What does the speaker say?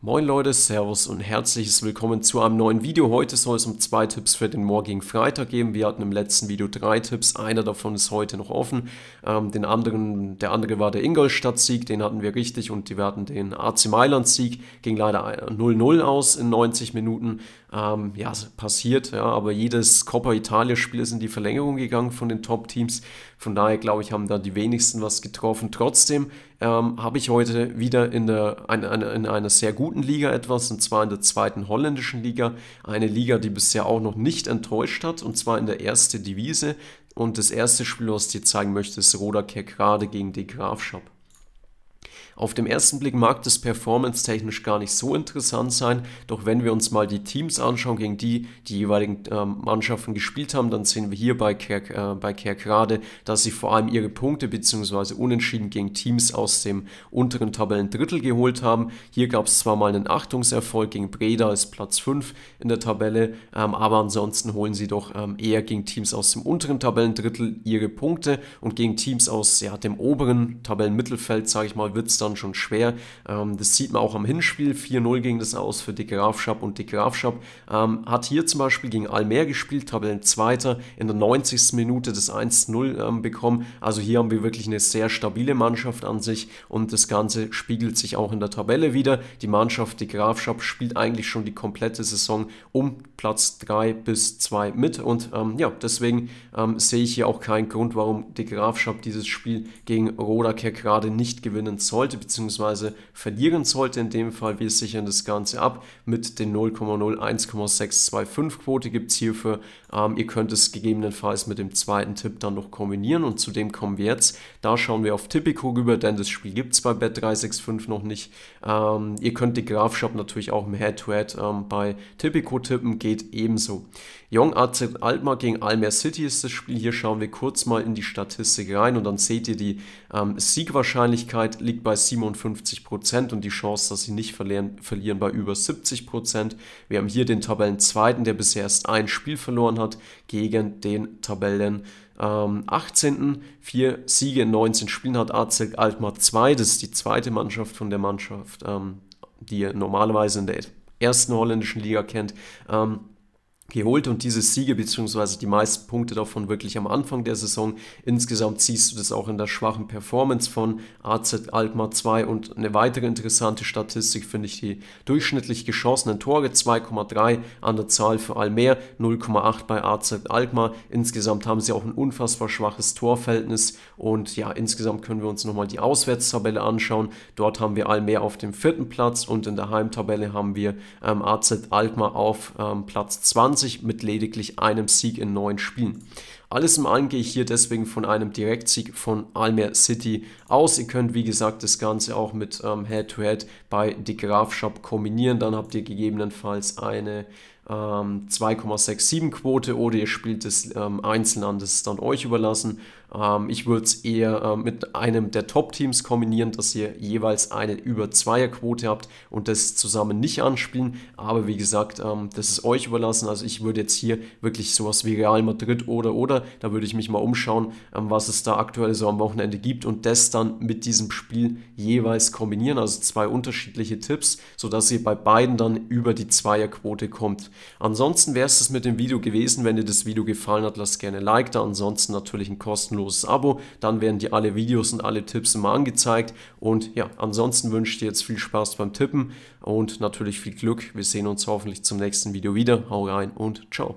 Moin Leute, Servus und herzliches Willkommen zu einem neuen Video. Heute soll es um zwei Tipps für den morgigen Freitag geben. Wir hatten im letzten Video drei Tipps, einer davon ist heute noch offen. Ähm, den anderen, der andere war der Ingolstadt-Sieg, den hatten wir richtig und die werden den AC Mailand-Sieg. Ging leider 0-0 äh, aus in 90 Minuten. Ähm, ja, passiert, ja, aber jedes Coppa Italia-Spiel ist in die Verlängerung gegangen von den Top-Teams. Von daher glaube ich, haben da die wenigsten was getroffen. Trotzdem ähm, habe ich heute wieder in, der, in, in einer sehr guten Liga etwas, und zwar in der zweiten holländischen Liga. Eine Liga, die bisher auch noch nicht enttäuscht hat, und zwar in der ersten Devise. Und das erste Spiel, was ich dir zeigen möchte, ist Roderke gerade gegen die Grafschap. Auf dem ersten Blick mag das performance-technisch gar nicht so interessant sein, doch wenn wir uns mal die Teams anschauen, gegen die die jeweiligen äh, Mannschaften gespielt haben, dann sehen wir hier bei, Kerk, äh, bei Kerkrade, dass sie vor allem ihre Punkte bzw. Unentschieden gegen Teams aus dem unteren Tabellendrittel geholt haben. Hier gab es zwar mal einen Achtungserfolg gegen Breda, als Platz 5 in der Tabelle, ähm, aber ansonsten holen sie doch ähm, eher gegen Teams aus dem unteren Tabellendrittel ihre Punkte und gegen Teams aus ja, dem oberen Tabellenmittelfeld, sage ich mal, wird wird es dann schon schwer. Ähm, das sieht man auch am Hinspiel. 4-0 ging das aus für De Graafschap und De Graafschap ähm, hat hier zum Beispiel gegen Almer gespielt, Tabellenzweiter, in der 90. Minute das 1-0 ähm, bekommen. Also hier haben wir wirklich eine sehr stabile Mannschaft an sich und das Ganze spiegelt sich auch in der Tabelle wieder. Die Mannschaft, De Graafschap, spielt eigentlich schon die komplette Saison um Platz 3 bis 2 mit. Und ähm, ja, deswegen ähm, sehe ich hier auch keinen Grund, warum De Graafschap dieses Spiel gegen Rodaker gerade nicht gewinnen sollte, beziehungsweise verlieren sollte. In dem Fall, wir sichern das Ganze ab mit den 0,01625 Quote gibt es hierfür. Ähm, ihr könnt es gegebenenfalls mit dem zweiten Tipp dann noch kombinieren und zu dem kommen wir jetzt. Da schauen wir auf Tipico rüber, denn das Spiel gibt es bei Bet365 noch nicht. Ähm, ihr könnt De Graafschap natürlich auch im Head-to-Head -Head, ähm, bei Tipico tippen, geht ebenso. Young AZ Altmar gegen Almer City ist das Spiel. Hier schauen wir kurz mal in die Statistik rein und dann seht ihr, die ähm, Siegwahrscheinlichkeit liegt bei 57% und die Chance, dass sie nicht verlieren, verlieren bei über 70%. Wir haben hier den Tabellenzweiten, der bisher erst ein Spiel verloren hat, gegen den Tabellen 18. Ähm, Vier Siege in 19 Spielen hat AZ Altmar 2. Das ist die zweite Mannschaft von der Mannschaft, ähm, die normalerweise in der ersten holländischen Liga kennt. Ähm, geholt und diese Siege beziehungsweise die meisten Punkte davon wirklich am Anfang der Saison. Insgesamt siehst du das auch in der schwachen Performance von AZ Alkmaar 2 und eine weitere interessante Statistik finde ich die durchschnittlich geschossenen Tore 2,3 an der Zahl für Almer, 0,8 bei AZ Alkmaar. Insgesamt haben sie auch ein unfassbar schwaches Torverhältnis und ja, insgesamt können wir uns nochmal die Auswärtstabelle anschauen. Dort haben wir Almer auf dem vierten Platz und in der Heimtabelle haben wir ähm, AZ Alkmaar auf ähm, Platz 20 20 mit lediglich einem Sieg in neun Spielen. Alles im Allen gehe ich hier deswegen von einem Direktsieg von Almer City aus. Ihr könnt, wie gesagt, das Ganze auch mit ähm, Head-to-Head ähm, -Head bei De Graf Shop kombinieren. Dann habt ihr gegebenenfalls eine 2,67 ähm, Quote oder ihr spielt es ähm, einzeln an, das ist dann euch überlassen. Ähm, ich würde es eher ähm, mit einem der Top-Teams kombinieren, dass ihr jeweils eine über zweier Quote habt und das zusammen nicht anspielen. Aber wie gesagt, ähm, das ist euch überlassen. Also ich würde jetzt hier wirklich sowas wie Real Madrid oder oder, da würde ich mich mal umschauen, ähm, was es da aktuell so am Wochenende gibt und das dann mit diesem Spiel jeweils kombinieren. Also zwei unterschiedliche Tipps, sodass ihr bei beiden dann über die Quote kommt. Ansonsten wäre es das mit dem Video gewesen. Wenn dir das Video gefallen hat, lass gerne ein Like da. Ansonsten natürlich ein kostenloses Abo. Dann werden dir alle Videos und alle Tipps immer angezeigt. Und ja, ansonsten wünsche ich dir jetzt viel Spaß beim Tippen und natürlich viel Glück. Wir sehen uns hoffentlich zum nächsten Video wieder. Hau rein und ciao.